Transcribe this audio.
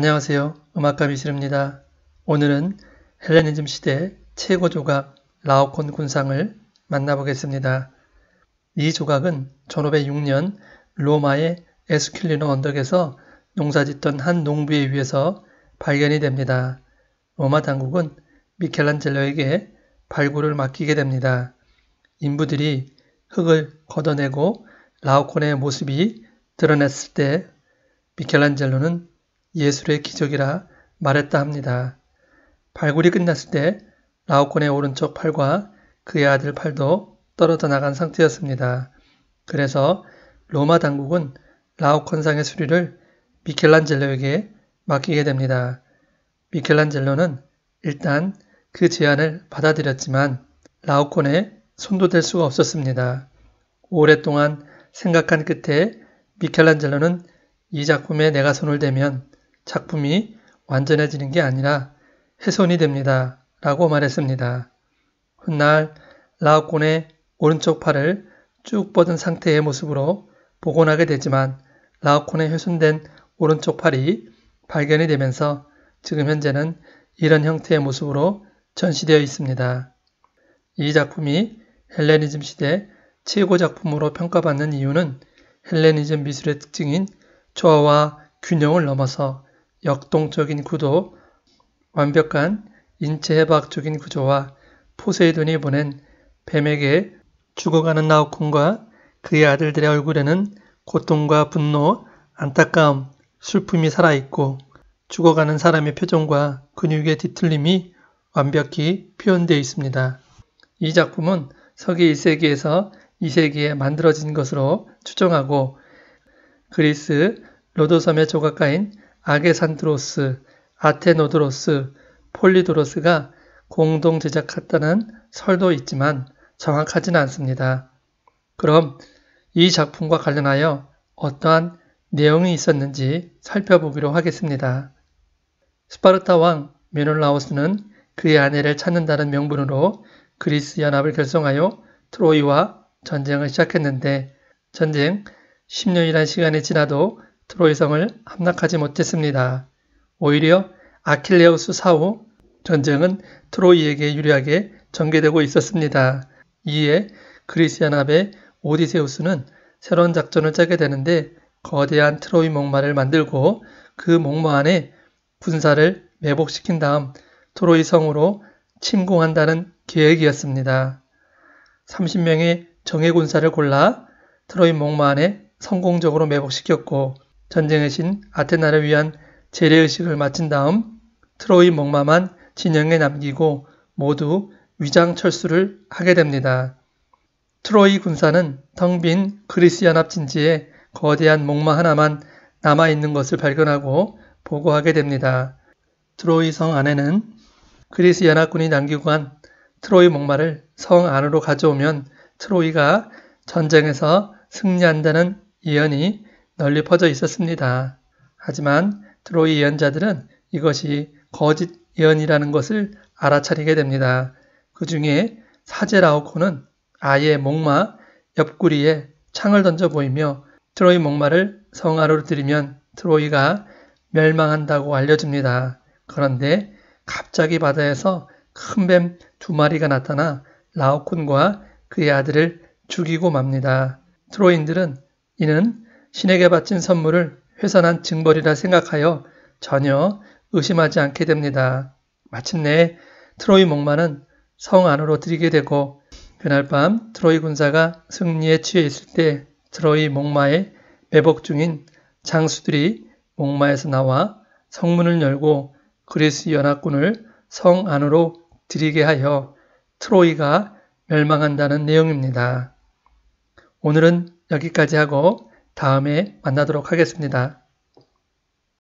안녕하세요. 음악가 미실입니다. 오늘은 헬레니즘 시대 최고 조각 라오콘 군상을 만나보겠습니다. 이 조각은 1506년 로마의 에스킬리노 언덕에서 농사짓던 한 농부에 의해서 발견이 됩니다. 로마 당국은 미켈란젤로에게 발굴을 맡기게 됩니다. 인부들이 흙을 걷어내고 라오콘의 모습이 드러났을 때 미켈란젤로는 예술의 기적이라 말했다 합니다. 발굴이 끝났을 때 라오콘의 오른쪽 팔과 그의 아들 팔도 떨어져 나간 상태였습니다. 그래서 로마 당국은 라오콘상의 수리를 미켈란젤로에게 맡기게 됩니다. 미켈란젤로는 일단 그 제안을 받아들였지만 라오콘의 손도 댈 수가 없었습니다. 오랫동안 생각한 끝에 미켈란젤로는 이 작품에 내가 손을 대면 작품이 완전해지는 게 아니라 훼손이 됩니다. 라고 말했습니다. 훗날 라오콘의 오른쪽 팔을 쭉 뻗은 상태의 모습으로 복원하게 되지만 라오콘의 훼손된 오른쪽 팔이 발견이 되면서 지금 현재는 이런 형태의 모습으로 전시되어 있습니다. 이 작품이 헬레니즘 시대 최고 작품으로 평가받는 이유는 헬레니즘 미술의 특징인 조화와 균형을 넘어서 역동적인 구도, 완벽한 인체해박적인 구조와 포세이돈이 보낸 뱀에게 죽어가는 나우콘과 그의 아들들의 얼굴에는 고통과 분노, 안타까움, 슬픔이 살아있고 죽어가는 사람의 표정과 근육의 뒤틀림이 완벽히 표현되어 있습니다. 이 작품은 서기 1세기에서 2세기에 만들어진 것으로 추정하고 그리스 로도섬의 조각가인 아게산드로스 아테노드로스, 폴리도로스가 공동 제작했다는 설도 있지만 정확하지는 않습니다. 그럼 이 작품과 관련하여 어떠한 내용이 있었는지 살펴보기로 하겠습니다. 스파르타 왕 메놀라우스는 그의 아내를 찾는다는 명분으로 그리스 연합을 결성하여 트로이와 전쟁을 시작했는데 전쟁 10년이라는 시간이 지나도 트로이 성을 함락하지 못했습니다. 오히려 아킬레우스 사후 전쟁은 트로이에게 유리하게 전개되고 있었습니다. 이에 그리스 연합의 오디세우스는 새로운 작전을 짜게 되는데 거대한 트로이 목마를 만들고 그 목마 안에 군사를 매복시킨 다음 트로이 성으로 침공한다는 계획이었습니다. 30명의 정예 군사를 골라 트로이 목마 안에 성공적으로 매복시켰고 전쟁의 신 아테나를 위한 재래의식을 마친 다음 트로이 목마만 진영에 남기고 모두 위장 철수를 하게 됩니다. 트로이 군사는 텅 빈 그리스 연합 진지에 거대한 목마 하나만 남아 있는 것을 발견하고 보고하게 됩니다. 트로이 성 안에는 그리스 연합군이 남기고 간 트로이 목마를 성 안으로 가져오면 트로이가 전쟁에서 승리한다는 예언이 널리 퍼져 있었습니다. 하지만 트로이 예언자들은 이것이 거짓 예언이라는 것을 알아차리게 됩니다. 그 중에 사제라우코는 아예 목마 옆구리에 창을 던져 보이며 트로이 목마를 성 아래로 들이면 트로이가 멸망한다고 알려줍니다. 그런데 갑자기 바다에서 큰 뱀 두 마리가 나타나 라오콘과 그의 아들을 죽이고 맙니다. 트로인들은 이는 신에게 바친 선물을 회선한 증벌이라 생각하여 전혀 의심하지 않게 됩니다. 마침내 트로이 목마는 성 안으로 들이게 되고 그날 밤 트로이 군사가 승리에 취해 있을 때 트로이 목마에 매복 중인 장수들이 목마에서 나와 성문을 열고 그리스 연합군을 성 안으로 들이게 하여 트로이가 멸망한다는 내용입니다. 오늘은 여기까지 하고 다음에 만나도록 하겠습니다.